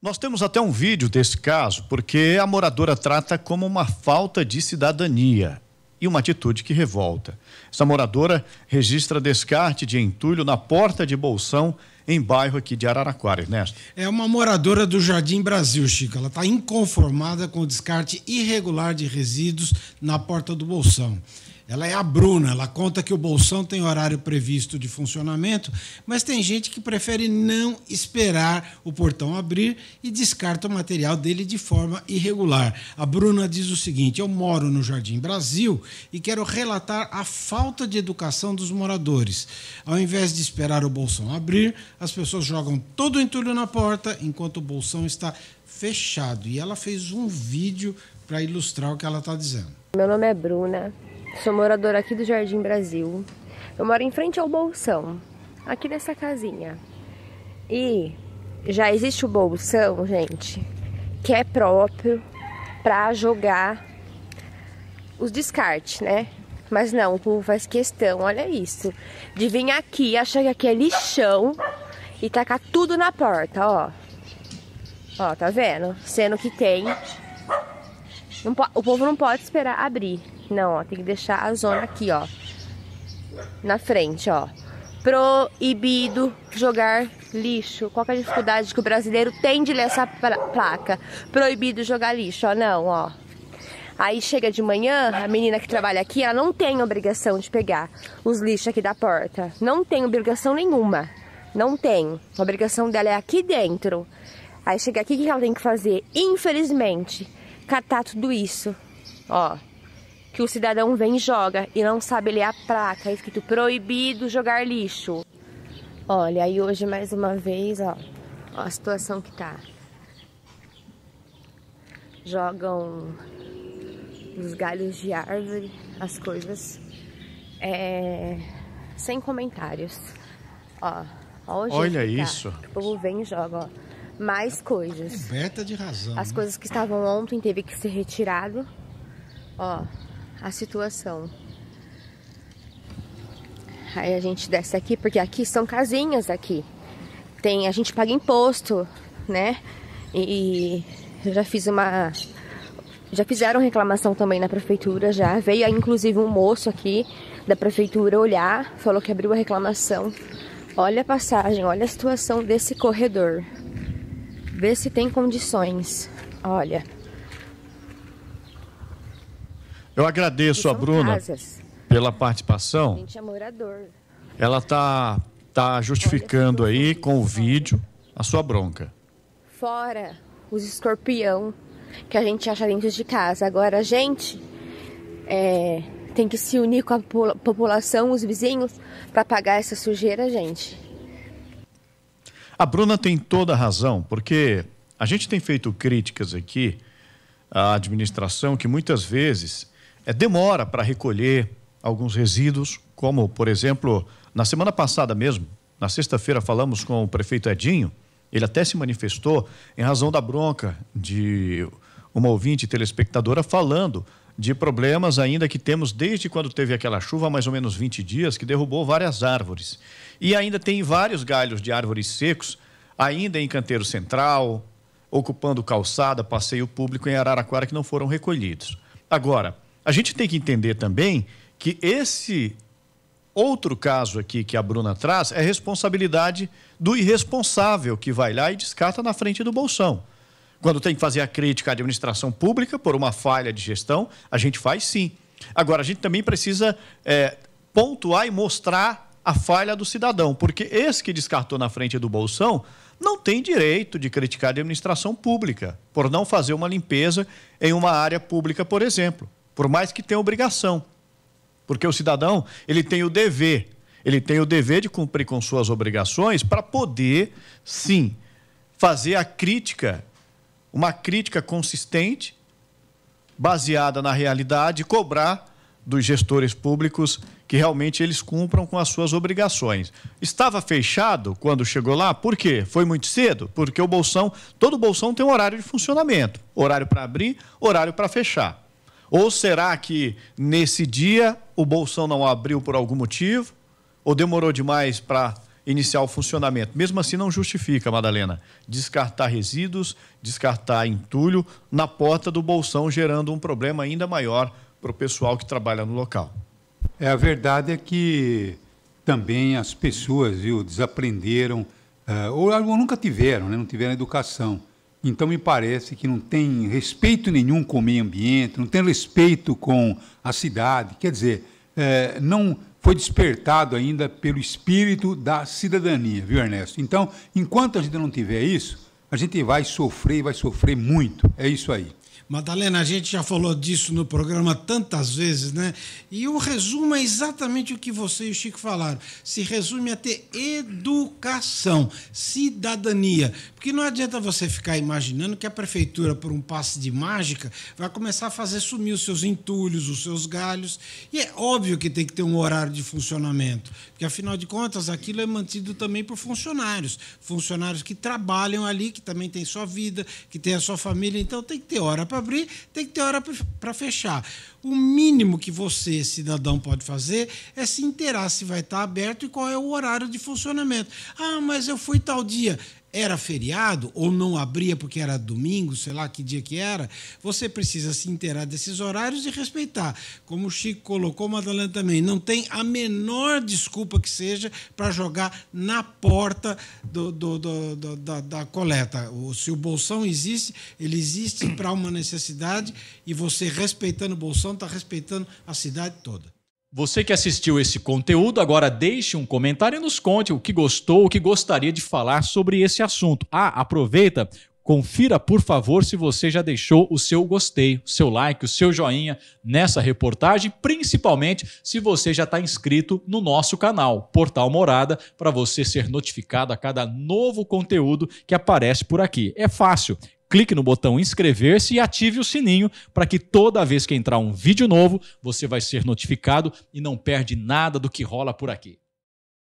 Nós temos até um vídeo desse caso, porque a moradora trata como uma falta de cidadania e uma atitude que revolta. Essa moradora registra descarte de entulho na porta de Bolsão, em bairro aqui de Araraquara, Ernesto. É uma moradora do Jardim Brasil, Chico. Ela está inconformada com o descarte irregular de resíduos na porta do Bolsão. Ela é a Bruna, ela conta que o Bolsão tem horário previsto de funcionamento, mas tem gente que prefere não esperar o portão abrir e descarta o material dele de forma irregular. A Bruna diz o seguinte: Eu moro no Jardim Brasil e quero relatar a falta de educação dos moradores. Ao invés de esperar o Bolsão abrir, as pessoas jogam todo o entulho na porta enquanto o Bolsão está fechado. E ela fez um vídeo para ilustrar o que ela está dizendo. Meu nome é Bruna, Sou moradora aqui do Jardim Brasil. Eu moro em frente ao Bolsão, aqui nessa casinha. E já existe o Bolsão, gente, que é próprio para jogar os descartes, né? Mas não, o povo faz questão, olha isso, de vir aqui, achar que aqui é lixão e tacar tudo na porta, ó. Ó, tá vendo? Sendo que tem não, o povo não pode esperar abrir. Não, ó, tem que deixar a zona aqui, ó. Na frente, ó. Proibido jogar lixo. Qual é a dificuldade que o brasileiro tem de ler essa placa? Proibido jogar lixo, ó. Não, ó. Aí chega de manhã, a menina que trabalha aqui, ela não tem obrigação de pegar os lixos aqui da porta. Não tem obrigação nenhuma. Não tem. A obrigação dela é aqui dentro. Aí chega aqui, o que ela tem que fazer? Infelizmente, catar tudo isso, ó, que o cidadão vem e joga e não sabe ler a placa, é escrito proibido jogar lixo. Olha, aí hoje mais uma vez, ó, ó a situação que tá. Jogam os galhos de árvore, as coisas, é, sem comentários. Ó, ó Olha tá. isso. Tá. O povo vem e joga, ó mais coisas. Coberta é de razão. As né? coisas que estavam ontem teve que ser retirado. Ó, a situação. Aí a gente desce aqui, porque aqui são casinhas aqui. Tem, a gente paga imposto, né? E, eu já fiz uma já fizeram reclamação também na prefeitura já. Veio inclusive um moço aqui da prefeitura olhar, falou que abriu a reclamação. Olha a passagem, olha a situação desse corredor. Ver se tem condições. Olha. Eu agradeço a Bruna casas. pela participação. A gente é morador. Ela tá, tá justificando aí com o vídeo a sua bronca. Fora os escorpião que a gente acha dentro de casa. Agora a gente é, tem que se unir com a população, os vizinhos, para pagar essa sujeira, gente. A Bruna tem toda a razão, porque a gente tem feito críticas aqui à administração que muitas vezes é, demora para recolher alguns resíduos, como, por exemplo, na semana passada mesmo, na sexta-feira, falamos com o prefeito Edinho. Ele até se manifestou em razão da bronca de uma ouvinte telespectadora falando de problemas ainda que temos desde quando teve aquela chuva, mais ou menos 20 dias, que derrubou várias árvores. E ainda tem vários galhos de árvores secos, ainda em canteiro central, ocupando calçada, passeio público em Araraquara, que não foram recolhidos. Agora, a gente tem que entender também que esse outro caso aqui que a Bruna traz é responsabilidade do irresponsável que vai lá e descarta na frente do bolsão. Quando tem que fazer a crítica à administração pública por uma falha de gestão, a gente faz sim. Agora, a gente também precisa é, pontuar e mostrar a falha do cidadão, porque esse que descartou na frente do Bolsão não tem direito de criticar a administração pública por não fazer uma limpeza em uma área pública, por exemplo, por mais que tenha obrigação. Porque o cidadão, ele tem o dever, ele tem o dever de cumprir com suas obrigações para poder, sim, fazer a crítica uma crítica consistente, baseada na realidade, cobrar dos gestores públicos que realmente eles cumpram com as suas obrigações. Estava fechado quando chegou lá, por quê? Foi muito cedo? Porque o bolsão, todo bolsão tem um horário de funcionamento, horário para abrir, horário para fechar. Ou será que nesse dia o bolsão não abriu por algum motivo? Ou demorou demais para iniciar o funcionamento. Mesmo assim, não justifica, Madalena, descartar resíduos, descartar entulho na porta do bolsão, gerando um problema ainda maior para o pessoal que trabalha no local. É, a verdade é que também as pessoas viu, desaprenderam, é, ou, ou nunca tiveram, né, não tiveram educação. Então, me parece que não tem respeito nenhum com o meio ambiente, não tem respeito com a cidade. Quer dizer, é, não foi despertado ainda pelo espírito da cidadania, viu, Ernesto? Então, enquanto a gente não tiver isso, a gente vai sofrer e vai sofrer muito. É isso aí. Madalena, a gente já falou disso no programa tantas vezes, né? E o resumo é exatamente o que você e o Chico falaram. Se resume a ter educação, cidadania. Porque não adianta você ficar imaginando que a prefeitura, por um passe de mágica, vai começar a fazer sumir os seus entulhos, os seus galhos. E é óbvio que tem que ter um horário de funcionamento. Porque, afinal de contas, aquilo é mantido também por funcionários. Funcionários que trabalham ali, que também têm sua vida, que têm a sua família. Então, tem que ter hora para abrir, tem que ter hora para fechar. O mínimo que você, cidadão, pode fazer é se inteirar se vai estar aberto e qual é o horário de funcionamento. Ah, mas eu fui tal dia era feriado ou não abria porque era domingo, sei lá que dia que era, você precisa se inteirar desses horários e respeitar. Como o Chico colocou, Madalena também, não tem a menor desculpa que seja para jogar na porta do, do, do, da, da, coleta. O, se o bolsão existe, ele existe para uma necessidade e você respeitando o bolsão está respeitando a cidade toda. Você que assistiu esse conteúdo, agora deixe um comentário e nos conte o que gostou, o que gostaria de falar sobre esse assunto. Ah, aproveita, confira por favor se você já deixou o seu gostei, o seu like, o seu joinha nessa reportagem, principalmente se você já está inscrito no nosso canal Portal Morada, para você ser notificado a cada novo conteúdo que aparece por aqui. É fácil, clique no botão inscrever-se e ative o sininho para que toda vez que entrar um vídeo novo, você vai ser notificado e não perde nada do que rola por aqui.